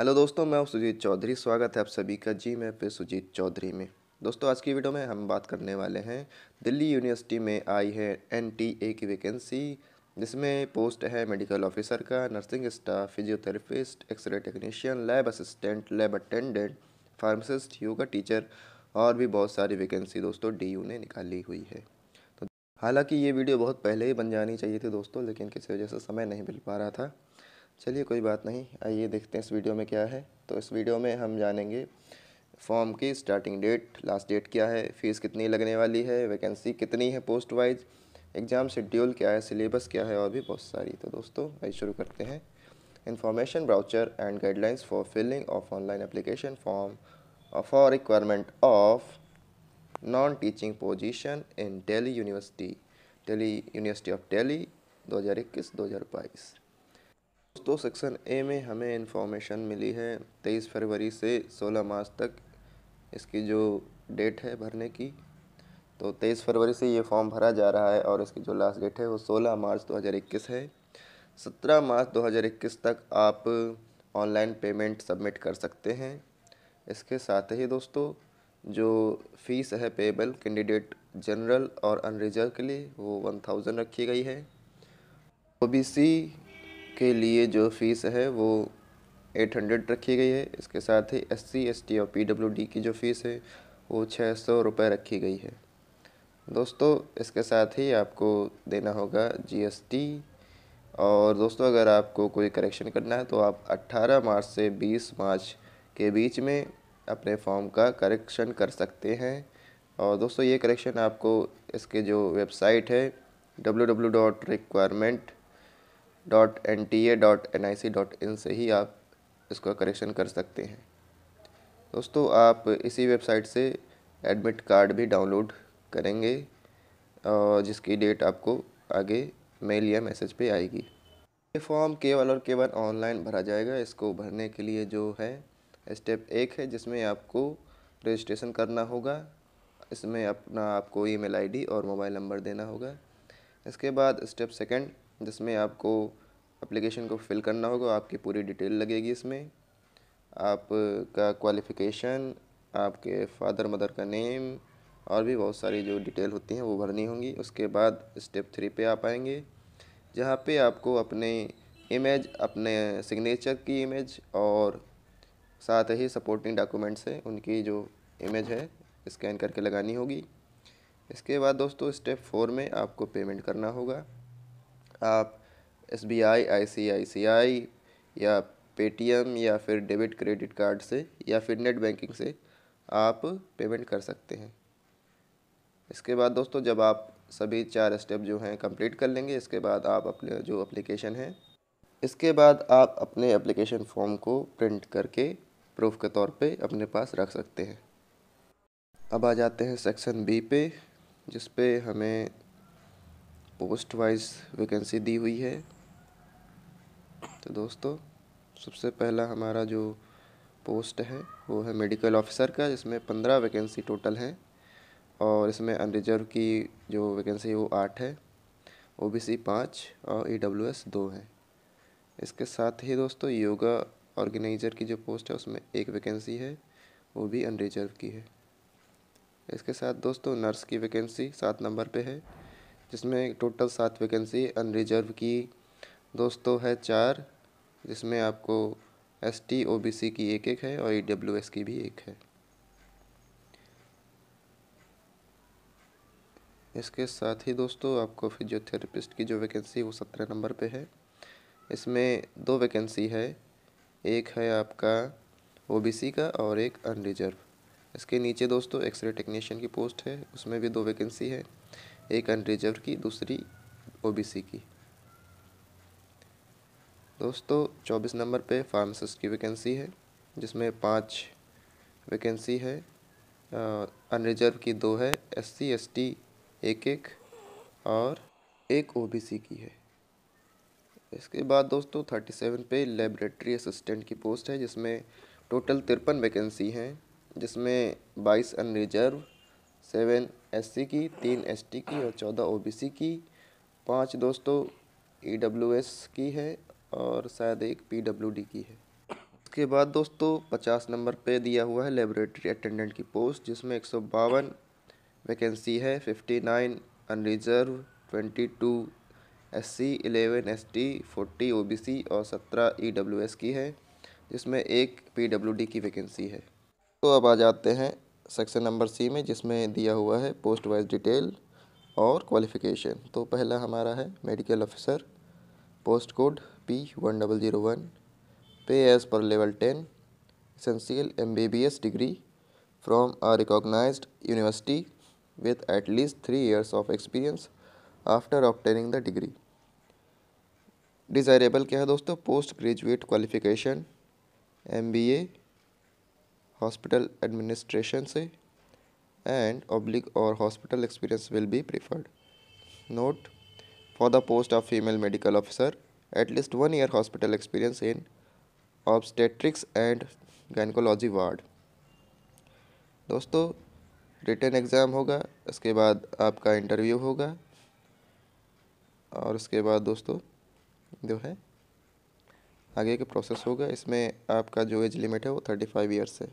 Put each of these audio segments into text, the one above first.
Hello दोस्तों मैं सुजीत चौधरी स्वागत है आप सभी का जी मैं पे सुजीत चौधरी में दोस्तों आज की वीडियो में हम बात करने वाले हैं दिल्ली यूनिवर्सिटी में आई है एन की वैकेंसी जिसमें पोस्ट है मेडिकल ऑफिसर का nursing staff physiotherapist x ray technician lab assistant lab attendant pharmacist yoga teacher और भी बहुत सारी वैकेंसी दोस्तों डी ने निकाली हुई है तो हालांकि ये वीडियो बहुत पहले ही बन जानी चाहिए थी दोस्तों लेकिन किसी वजह से समय नहीं मिल पा रहा था चलिए कोई बात नहीं आइए देखते हैं इस वीडियो में क्या है तो इस वीडियो में हम जानेंगे फॉर्म की स्टार्टिंग डेट लास्ट डेट क्या है फ़ीस कितनी लगने वाली है वैकेंसी कितनी है पोस्ट वाइज एग्ज़ाम शेड्यूल क्या है सिलेबस क्या है और भी बहुत सारी तो दोस्तों आइए शुरू करते हैं information brochure and guidelines for filling of online application form for requirement of non teaching position in Delhi university Delhi university of दो हज़ार बाईस दोस्तों सेक्शन ए में हमें इन्फॉर्मेशन मिली है तेईस फरवरी से सोलह मार्च तक इसकी जो डेट है भरने की तो तेईस फरवरी से ये फॉर्म भरा जा रहा है और इसकी जो लास्ट डेट है वो सोलह मार्च इक्कीस है सत्रह मार्च इक्कीस तक आप ऑनलाइन पेमेंट सबमिट कर सकते हैं इसके साथ ही दोस्तों जो फीस है पेबल कैंडिडेट जनरल और अनरिजर्व के लिए वो वन थाउजेंड रखी गई है ओबीसी के लिए जो फ़ीस है वो एट हंड्रेड रखी गई है इसके साथ ही एस सी एस टी और पी डब्ल्यू डी की जो फ़ीस है वो छः सौ रुपये रखी गई है दोस्तों इसके साथ ही आपको देना होगा जी एस टी और दोस्तों अगर आपको कोई करेक्शन करना है तो आप 18 मार्च से 20 मार्च के बीच में अपने फॉर्म का करेक्शन कर सकते हैं और दोस्तों ये करेक्शन आपको इसके जो वेबसाइट है W W dot requirement dot N T A dot N I C dot in से ही आप इसका करेक्शन कर सकते हैं दोस्तों आप इसी वेबसाइट से एडमिट कार्ड भी डाउनलोड करेंगे जिसकी डेट आपको आगे मेल या मैसेज पे आएगी ये फॉर्म केवल और केवल ऑनलाइन भरा जाएगा इसको भरने के लिए जो है स्टेप एक है जिसमें आपको रजिस्ट्रेशन करना होगा इसमें अपना आपको ईमेल आईडी और मोबाइल नंबर देना होगा इसके बाद स्टेप सेकंड जिसमें आपको एप्लीकेशन को फिल करना होगा आपकी पूरी डिटेल लगेगी इसमें आपका क्वालिफ़िकेशन आपके फादर मदर का नेम और भी बहुत सारी जो डिटेल होती हैं वो भरनी होंगी उसके बाद स्टेप थ्री पे आप आएंगे जहाँ पे आपको अपने इमेज अपने सिग्नेचर की इमेज और साथ ही सपोर्टिंग डॉक्यूमेंट्स हैं उनकी जो इमेज है स्कैन करके लगानी होगी इसके बाद दोस्तों स्टेप फोर में आपको पेमेंट करना होगा आप एस बी आई आई सी आई सी आई या पे टी एम या फिर डेबिट क्रेडिट कार्ड से या फिर नेट बैंकिंग से आप पेमेंट कर सकते हैं इसके बाद दोस्तों जब आप सभी चार स्टेप जो हैं कंप्लीट कर लेंगे इसके बाद आप अपने जो एप्लीकेशन है इसके बाद आप अपने एप्लीकेशन फॉर्म को प्रिंट करके प्रूफ के तौर पे अपने पास रख सकते हैं अब आ जाते हैं सेक्शन बी पे जिस पे हमें पोस्ट वाइज वैकेंसी दी हुई है तो दोस्तों सबसे पहला हमारा जो पोस्ट है वो है मेडिकल ऑफिसर का जिसमें पंद्रह वैकेंसी टोटल हैं और इसमें अनरिजर्व की जो वैकेंसी है वो आठ है ओ बी सी पाँच और ई डब्ल्यू एस दो है इसके साथ ही दोस्तों योगा ऑर्गेनाइजर की जो पोस्ट है उसमें एक वैकेंसी है वो भी अनरिजर्व की है इसके साथ दोस्तों नर्स की वैकेंसी सात नंबर पे है जिसमें टोटल सात वैकेंसी अनरिजर्व की दोस्तों है चार जिसमें आपको S T O B C की एक एक है और ई डब्ल्यू एस की भी एक है इसके साथ ही दोस्तों आपको फिजियोथेरेपिस्ट की जो वैकेंसी वो सत्रह नंबर पे है इसमें दो वैकेंसी है एक है आपका ओबीसी का और एक अनरिजर्व इसके नीचे दोस्तों एक्सरे टेक्नीशियन की पोस्ट है उसमें भी दो वैकेंसी है एक अनरिजर्व की दूसरी ओबीसी की दोस्तों चौबीस नंबर पे फार्मासिस्ट की वैकेंसी है जिसमें पाँच वैकेंसी है अनरिजर्व की दो है एस सी एस टी एक एक और एक ओबीसी की है इसके बाद दोस्तों thirty seven pay laboratory assistant की पोस्ट है जिसमें टोटल तिरपन वैकेंसी हैं जिसमें बाईस अनरिजर्व सेवन एस की तीन एस की और चौदह ओ की पांच दोस्तों ई e की है और शायद एक पी की है उसके बाद दोस्तों पचास नंबर पे दिया हुआ है लेबोरेटरी अटेंडेंट की पोस्ट जिसमें एक सौ बावन वैकेंसी है fifty nine unreserved twenty two S C eleven S T forty O B C और सत्रह ई डब्ल्यू एस की है जिसमें एक पी डब्ल्यू डी की वैकेंसी है तो अब आ जाते हैं सेक्शन नंबर सी में जिसमें दिया हुआ है पोस्ट वाइज डिटेल और क्वालिफ़िकेशन तो पहला हमारा है medical officer post code P one double zero one pay as per level ten B MBBS डिग्री from a recognized university with at least three years of experience after obtaining the degree desirable क्या है दोस्तों post graduate qualification M B A hospital administration से and oblique और hospital experience will be preferred note for the post of female medical officer at least one year hospital experience in obstetrics and gynaecology ward दोस्तों written exam होगा इसके बाद आपका interview होगा और उसके बाद दोस्तों जो है आगे का प्रोसेस होगा इसमें आपका जो एज लिमिट है वो थर्टी फाइव ईयर्स है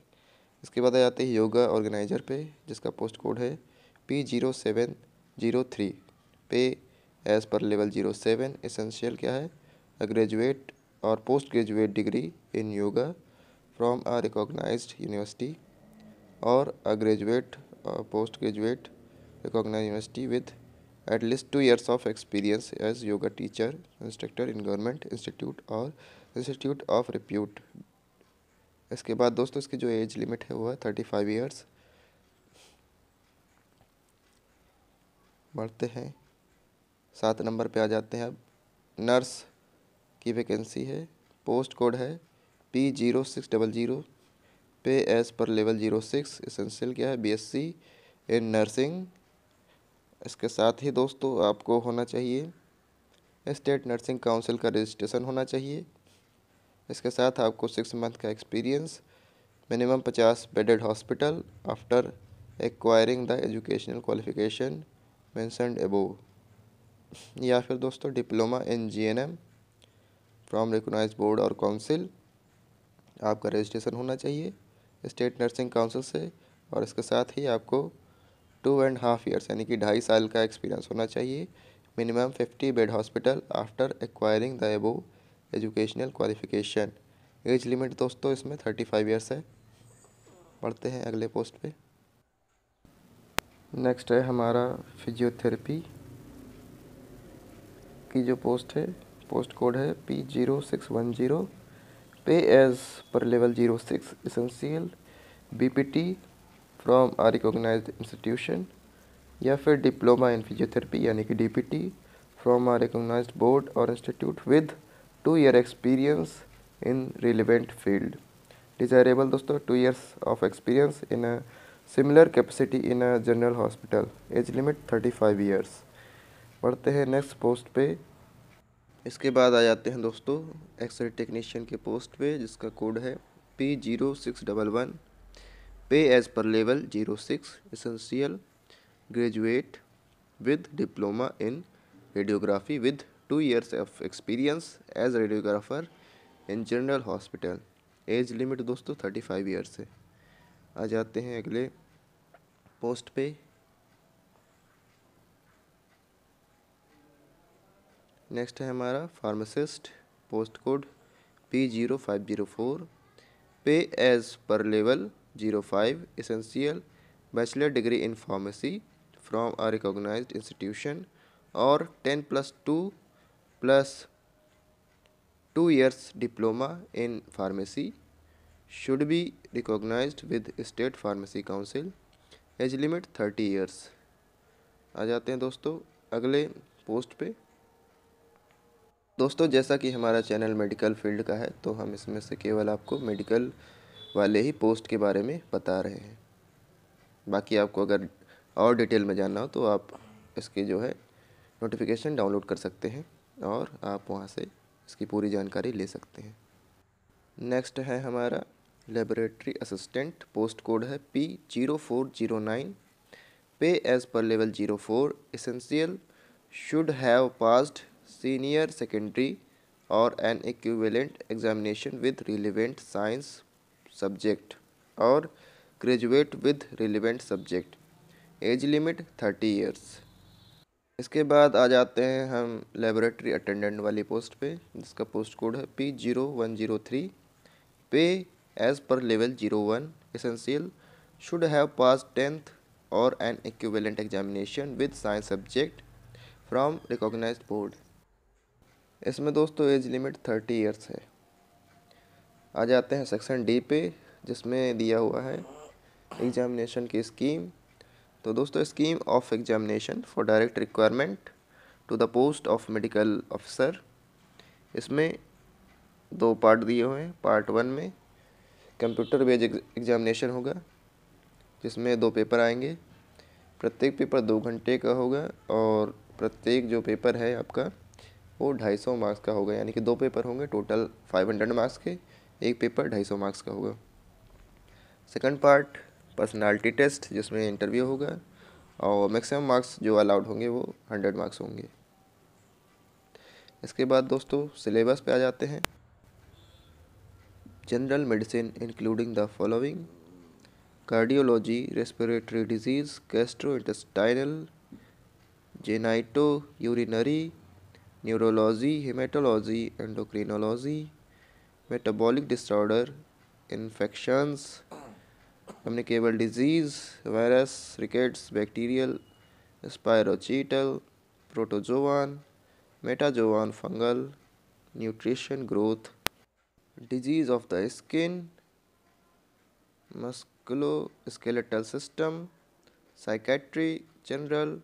इसके बाद आ जाते हैं योगा ऑर्गेनाइजर पे जिसका पोस्ट कोड है P zero seven zero three pay as per level zero seven essential क्या है अ ग्रेजुएट और post graduate degree in yoga from a recognised university और a graduate post graduate recognise university with at least two years of experience as yoga teacher instructor in government institute और institute of repute इसके बाद दोस्तों इसकी जो age limit है वो है थर्टी फाइव ईयर्स बढ़ते हैं सात नंबर पे आ जाते हैं अब नर्स की वैकेंसी है पोस्ट कोड है P zero six double zero pay as per level zero six essential क्या है बीएससी इन नर्सिंग इसके साथ ही दोस्तों आपको होना चाहिए स्टेट नर्सिंग काउंसिल का रजिस्ट्रेशन होना चाहिए इसके साथ आपको सिक्स मंथ का एक्सपीरियंस मिनिमम पचास bedded hospital after acquiring the educational qualification mentioned above या फिर दोस्तों diploma in G N M from recognise board और काउंसिल आपका रजिस्ट्रेशन होना चाहिए स्टेट नर्सिंग काउंसिल से और इसके साथ ही आपको टू एंड हाफ ईयर्स यानी कि ढाई साल का एक्सपीरियंस होना चाहिए minimum fifty bed hospital after acquiring the above educational qualification age limit दोस्तों इसमें थर्टी फाइव ईयर्स है पढ़ते हैं अगले पोस्ट पे नेक्स्ट है हमारा फिजियोथेरेपी की जो पोस्ट है पोस्ट कोड है P zero six one zero pay as per level zero six essential T from a recognise institution या फिर डिप्लोमा इन फिजियोथेरेपी यानी कि D P T from a recognise board और institute with two year experience in relevant field desirable दोस्तों two years of experience in a similar capacity in a general hospital age limit thirty five years बढ़ते हैं next post पे इसके बाद आ जाते हैं दोस्तों एक्सरे टेक्नीशियन के पोस्ट पे जिसका कोड है P zero six double one pay as per level zero six essential graduate with diploma in radiography with two years of experience as radiographer in general hospital age limit दोस्तों thirty five years है आ जाते हैं अगले post पे next है हमारा pharmacist post code P zero five zero four pay as per level zero five essential bachelor degree in pharmacy from a recognised institution और ten plus two plus two years diploma in pharmacy should be recognized with state pharmacy council age limit thirty years आ जाते हैं दोस्तों अगले post पे दोस्तों जैसा कि हमारा चैनल मेडिकल फील्ड का है तो हम इसमें से केवल आपको मेडिकल वाले ही पोस्ट के बारे में बता रहे हैं बाकी आपको अगर और डिटेल में जानना हो तो आप इसके जो है नोटिफिकेशन डाउनलोड कर सकते हैं और आप वहाँ से इसकी पूरी जानकारी ले सकते हैं नेक्स्ट है हमारा लेबोरेटरी असिस्टेंट पोस्ट कोड है P zero four zero nine pay as per level zero four essential should have passed senior secondary और an equivalent examination with relevant science subject और graduate with relevant subject age limit thirty years इसके बाद आ जाते हैं हम laboratory attendant वाली post पे जिसका पोस्ट कोड है P zero one zero three pay as per level zero one essential should have pass tenth और an equivalent examination with science subject from recognised board इसमें दोस्तों एज लिमिट थर्टी ईयर्स है आ जाते हैं section D पे जिसमें दिया हुआ है एग्जामिनेशन की स्कीम तो दोस्तों scheme of examination for direct requirement to the post of medical officer इसमें दो पार्ट दिए हुए हैं पार्ट वन में कंप्यूटर बेज एग्जामिनेशन होगा जिसमें दो पेपर आएंगे प्रत्येक पेपर दो घंटे का होगा और प्रत्येक जो पेपर है आपका वो ढाई सौ मार्क्स का होगा यानी कि दो पेपर होंगे टोटल फाइव हंड्रेड मार्क्स के एक पेपर ढाई सौ मार्क्स का होगा सेकंड पार्ट पर्सनालिटी टेस्ट जिसमें इंटरव्यू होगा और मैक्सिमम मार्क्स जो अलाउड होंगे वो हंड्रेड मार्क्स होंगे इसके बाद दोस्तों सिलेबस पे आ जाते हैं general medicine including the following cardiology respiratory disease gastro intestinal genito urinary neurology haematology endocrinology metabolic disorder infections communicable disease, virus, rickets, bacterial, spirochetal, protozoan, metazoan, fungal, nutrition, growth, disease of the skin, musculoskeletal system, psychiatry, general,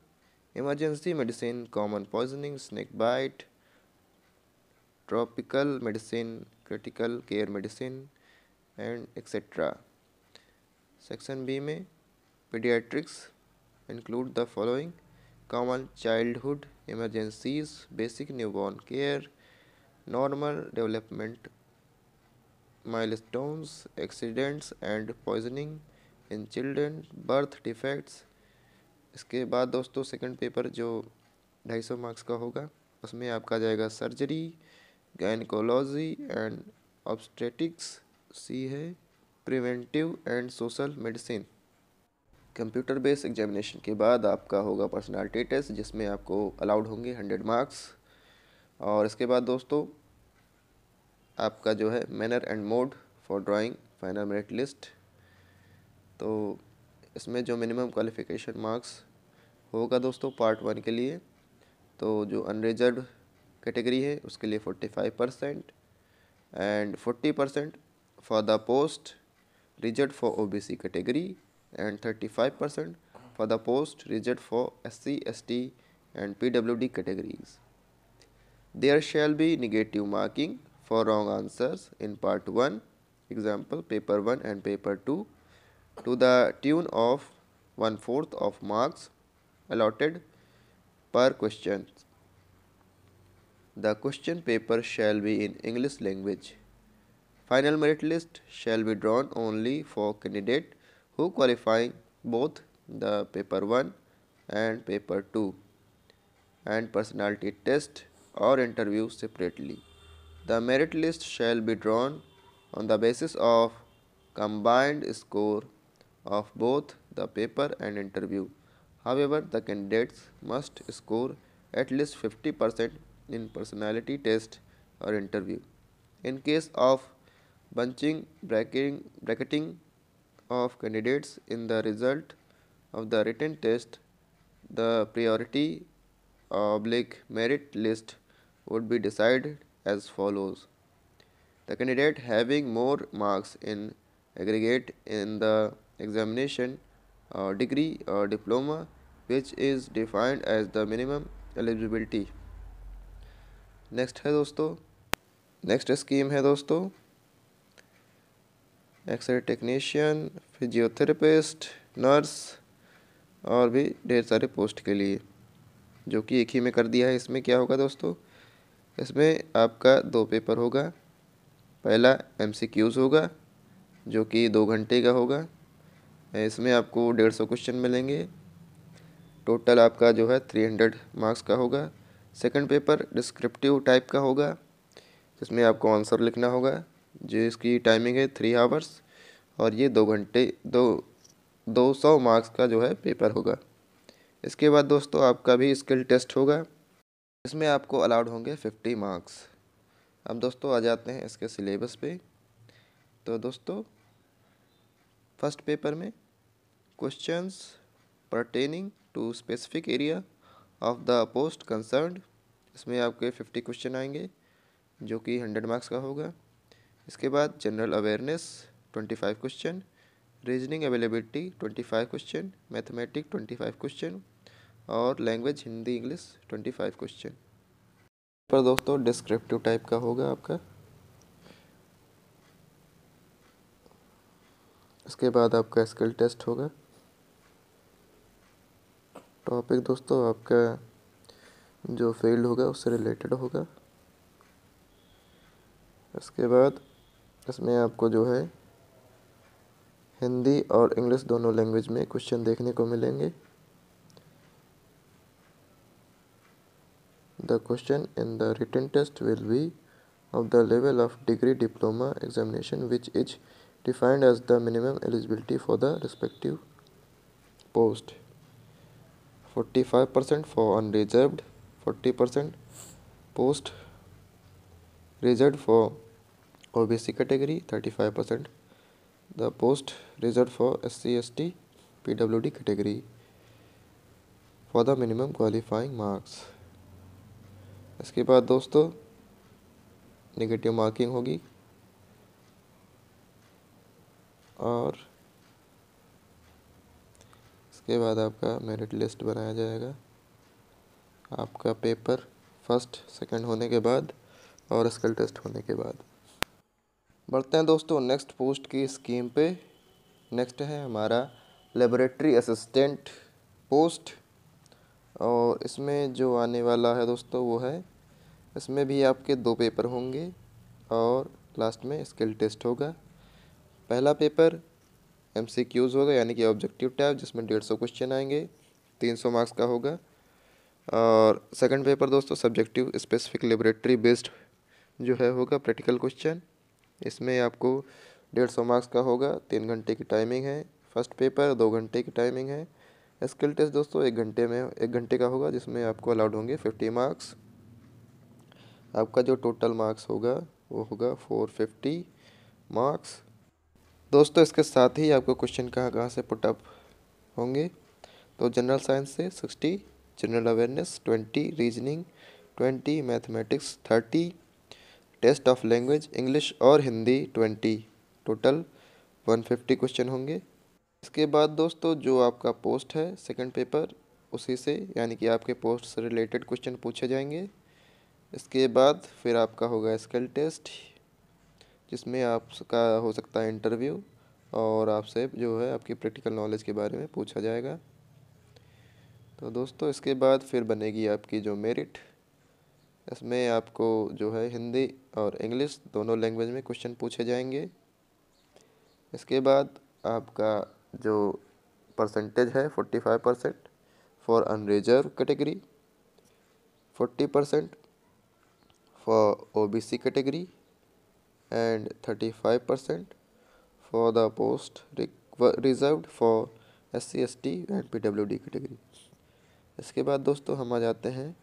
emergency medicine, common poisoning, snake bite, tropical medicine, critical care medicine, and etc. Section B में paediatrics include the following common childhood emergencies basic newborn care normal development milestones accidents and poisoning in children birth defects इसके बाद दोस्तों second paper जो ढाई सौ marks का होगा उसमें आपका जाएगा surgery gynaecology and obstetrics C है preventive and social medicine computer based examination के बाद आपका होगा पर्सनालिटी टेस्ट जिसमें आपको अलाउड होंगे हंड्रेड मार्क्स और इसके बाद दोस्तों आपका जो है manner and mode for drawing final merit list तो इसमें जो मिनिमम क्वालिफिकेशन मार्क्स होगा दोस्तों पार्ट वन के लिए तो जो अनरिजर्व कैटेगरी है उसके लिए forty five percent and forty percent for the post reserved for OBC category and 35% for the post reserved for SC, ST and PWD categories. There shall be negative marking for wrong answers in part 1, example paper 1 and paper 2 to the tune of one fourth of marks allotted per question. The question paper shall be in English language. Final merit list shall be drawn only for candidate who qualifying both the paper 1 and paper 2 and personality test or interview separately. The merit list shall be drawn on the basis of combined score of both the paper and interview. However, the candidates must score at least 50% in personality test or interview. In case of bunching bracketing, bracketing of candidates in the result of the written test the priority oblique merit list would be decided as follows the candidate having more marks in aggregate in the examination degree or diploma which is defined as the minimum eligibility. Next, है दोस्तों next scheme है दोस्तों x ray technician physiotherapist nurse और भी ढेर सारे post के लिए जो कि एक ही में कर दिया है इसमें क्या होगा दोस्तों इसमें आपका दो पेपर होगा पहला एम होगा जो कि दो घंटे का होगा इसमें आपको डेढ़ सौ क्वेश्चन मिलेंगे टोटल आपका जो है थ्री हंड्रेड मार्क्स का होगा सेकंड पेपर डिस्क्रिप्टिव टाइप का होगा जिसमें आपको आंसर लिखना होगा जो इसकी टाइमिंग है थ्री आवर्स और ये दो घंटे दो दो सौ मार्क्स का जो है पेपर होगा इसके बाद दोस्तों आपका भी स्किल टेस्ट होगा इसमें आपको अलाउड होंगे फिफ्टी मार्क्स अब दोस्तों आ जाते हैं इसके सिलेबस पे तो दोस्तों फर्स्ट पेपर में questions pertaining to specific area of the post concern इसमें आपके फिफ्टी क्वेश्चन आएंगे जो कि हंड्रेड मार्क्स का होगा इसके बाद general awareness twenty five question reasoning availability twenty five question mathematic twenty five question और language Hindi English twenty five question पर दोस्तों डिस्क्रिप्टिव टाइप का होगा आपका इसके बाद आपका स्किल टेस्ट होगा टॉपिक दोस्तों आपका जो फील्ड होगा उससे रिलेटेड होगा इसके बाद इसमें आपको जो है हिंदी और इंग्लिश दोनों लैंग्वेज में क्वेश्चन देखने को मिलेंगे the question in the written test will be of the level of degree diploma examination which is defined as the minimum eligibility for the respective post forty five percent for unreserve forty percent post reserve for O B C category thirty five percent the post reserve for S C S T P W D category for the minimum qualifying marks इसके बाद दोस्तों negative marking होगी और इसके बाद आपका merit list बनाया जाएगा आपका पेपर फर्स्ट सेकंड होने के बाद और स्किल टेस्ट होने के बाद बढ़ते हैं दोस्तों नेक्स्ट पोस्ट की स्कीम पे नेक्स्ट है हमारा लेबोरेटरी असिस्टेंट पोस्ट और इसमें जो आने वाला है दोस्तों वो है इसमें भी आपके दो पेपर होंगे और लास्ट में स्किल टेस्ट होगा पहला पेपर एम सी क्यूज़ होगा यानी कि ऑब्जेक्टिव टाइप जिसमें डेढ़ सौ क्वेश्चन आएंगे तीन सौ मार्क्स का होगा और सेकंड पेपर दोस्तों सब्जेक्टिव स्पेसिफिक लेबोरेटरी बेस्ड जो है होगा प्रैक्टिकल क्वेश्चन इसमें आपको डेढ़ सौ मार्क्स का होगा तीन घंटे की टाइमिंग है फर्स्ट पेपर दो घंटे की टाइमिंग है स्किल टेस्ट दोस्तों एक घंटे में एक घंटे का होगा जिसमें आपको अलाउड होंगे फिफ्टी मार्क्स आपका जो टोटल मार्क्स होगा वो होगा फोर फिफ्टी मार्क्स दोस्तों इसके साथ ही आपको क्वेश्चन कहाँ कहाँ से पुटअप होंगे तो जनरल साइंस से sixty general awareness twenty reasoning twenty mathematics thirty test of language English और Hindi twenty total one fifty question होंगे इसके बाद दोस्तों जो आपका पोस्ट है सेकंड पेपर उसी से यानी कि आपके पोस्ट से रिलेटेड क्वेश्चन पूछे जाएंगे इसके बाद फिर आपका होगा स्किल टेस्ट जिसमें आपका हो सकता है इंटरव्यू और आपसे जो है आपकी प्रैक्टिकल नॉलेज के बारे में पूछा जाएगा तो दोस्तों इसके बाद फिर बनेगी आपकी जो मेरिट इसमें आपको जो है हिंदी और इंग्लिश दोनों लैंग्वेज में क्वेश्चन पूछे जाएंगे इसके बाद आपका जो परसेंटेज है forty five percent for unreserve category forty percent for OBC category and thirty five percent for the post reserve for S C S T and P W D category इसके बाद दोस्तों हम आ जाते हैं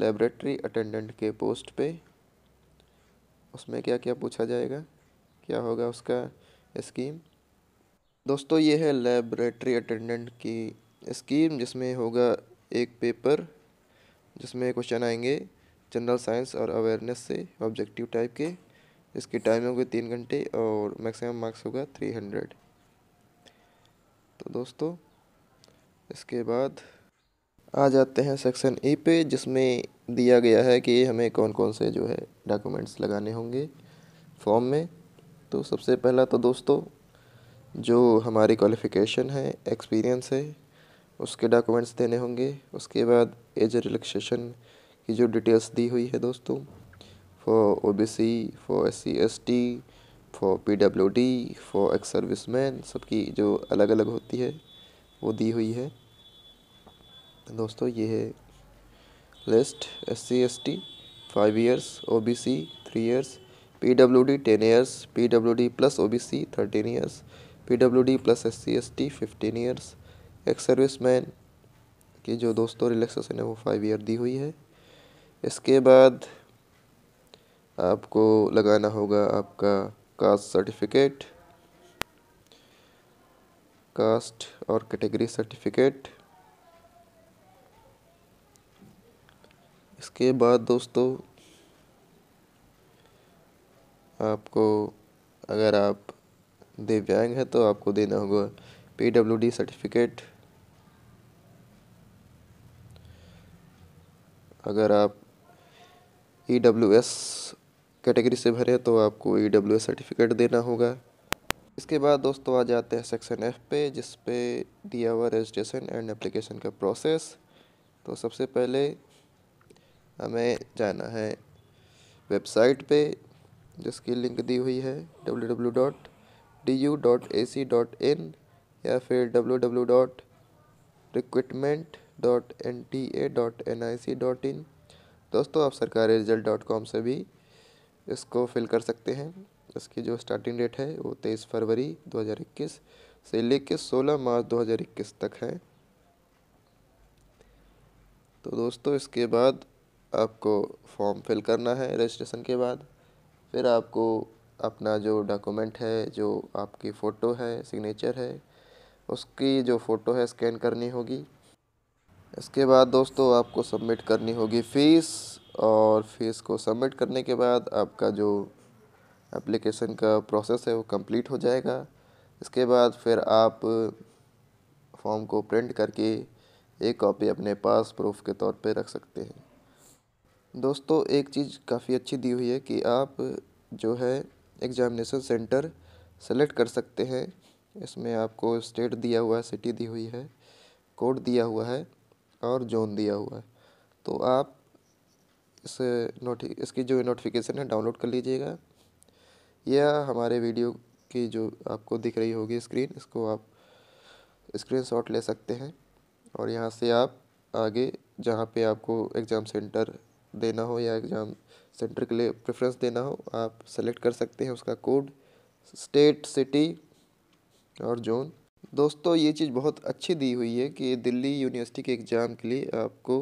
लेबरेटरी अटेंडेंट के post पे उसमें क्या क्या पूछा जाएगा क्या होगा उसका स्कीम दोस्तों ये है लेबरेटरी अटेंडेंट की स्कीम जिसमें होगा एक पेपर जिसमें क्वेश्चन आएंगे जनरल साइंस और अवेयरनेस से ऑब्जेक्टिव टाइप के इसकी टाइम होगी तीन घंटे और मैक्सिमम मार्क्स होगा थ्री हंड्रेड तो दोस्तों इसके बाद आ जाते हैं सेक्शन ए पे जिसमें दिया गया है कि हमें कौन कौन से जो है डॉक्यूमेंट्स लगाने होंगे फॉर्म में तो सबसे पहला तो दोस्तों जो हमारी क्वालिफ़िकेशन है एक्सपीरियंस है उसके डॉक्यूमेंट्स देने होंगे उसके बाद एज रिलैक्सेशन की जो डिटेल्स दी हुई है दोस्तों for O B C for S C S T for P W D for ex service man सबकी जो अलग अलग होती है वो दी हुई है तो दोस्तों ये है list S C S T five years O B C three years P W D ten years P W D plus O B C thirteen years P W D plus S C S T fifteen years ex service man की जो दोस्तों relaxation है वो five year दी हुई है इसके बाद आपको लगाना होगा आपका कास्ट सर्टिफिकेट कास्ट और कैटेगरी सर्टिफिकेट इसके बाद दोस्तों आपको अगर आप दिव्यांग हैं तो आपको देना होगा पी डी सर्टिफिकेट अगर आप ई एस कैटेगरी से भरे तो आपको ई डब्ल्यू एस सर्टिफिकेट देना होगा इसके बाद दोस्तों आ जाते हैं सेक्शन एफ पे जिस पे दिया हुआ रजिस्ट्रेशन एंड एप्लीकेशन का प्रोसेस तो सबसे पहले हमें जाना है वेबसाइट पे जिसकी लिंक दी हुई है W W dot D U dot A C dot in या फिर www.recruitment.nta.nic.in W dot recruitment dot N T A dot N I C dot in दोस्तों आप सरकारी रिजल्ट डॉट कॉम से भी इसको फिल कर सकते हैं इसकी जो स्टार्टिंग डेट है वो तेईस फरवरी 2021 से लेके 16 मार्च 2021 तक है तो दोस्तों इसके बाद आपको फॉर्म फिल करना है रजिस्ट्रेशन के बाद फिर आपको अपना जो डॉक्यूमेंट है जो आपकी फ़ोटो है सिग्नेचर है उसकी जो फ़ोटो है स्कैन करनी होगी इसके बाद दोस्तों आपको सबमिट करनी होगी फ़ीस और फीस को सबमिट करने के बाद आपका जो एप्लीकेशन का प्रोसेस है वो कंप्लीट हो जाएगा इसके बाद फिर आप फॉर्म को प्रिंट करके एक कॉपी अपने पास प्रूफ के तौर पे रख सकते हैं दोस्तों एक चीज़ काफ़ी अच्छी दी हुई है कि आप जो है एग्जामिनेशन सेंटर सेलेक्ट कर सकते हैं इसमें आपको स्टेट दिया हुआ है सिटी दी हुई है कोड दिया हुआ है और जोन दिया हुआ है तो आप इस नोटि इसकी जो नोटिफिकेशन है डाउनलोड कर लीजिएगा या हमारे वीडियो की जो आपको दिख रही होगी स्क्रीन इसको आप स्क्रीनशॉट ले सकते हैं और यहाँ से आप आगे जहाँ पे आपको एग्ज़ाम सेंटर देना हो या एग्ज़ाम सेंटर के लिए प्रेफरेंस देना हो आप सेलेक्ट कर सकते हैं उसका कोड स्टेट सिटी और जोन दोस्तों ये चीज़ बहुत अच्छी दी हुई है कि दिल्ली यूनिवर्सिटी के एग्ज़ाम के लिए आपको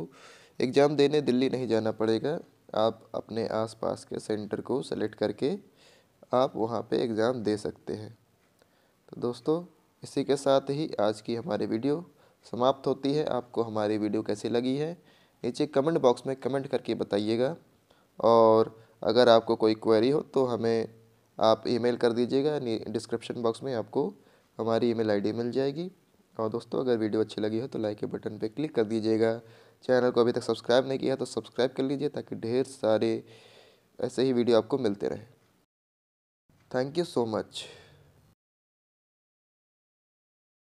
एग्ज़ाम देने दिल्ली नहीं जाना पड़ेगा आप अपने आसपास के सेंटर को सेलेक्ट करके आप वहाँ पे एग्ज़ाम दे सकते हैं तो दोस्तों इसी के साथ ही आज की हमारी वीडियो समाप्त होती है आपको हमारी वीडियो कैसी लगी है नीचे कमेंट बॉक्स में कमेंट करके बताइएगा और अगर आपको कोई क्वेरी हो तो हमें आप ईमेल कर दीजिएगा डिस्क्रिप्शन बॉक्स में आपको हमारी ईमेल आईडी मिल जाएगी और दोस्तों अगर वीडियो अच्छी लगी हो तो लाइक के बटन पर क्लिक कर दीजिएगा चैनल को अभी तक सब्सक्राइब नहीं किया तो सब्सक्राइब कर लीजिए ताकि ढेर सारे ऐसे ही वीडियो आपको मिलते रहें थैंक यू सो मच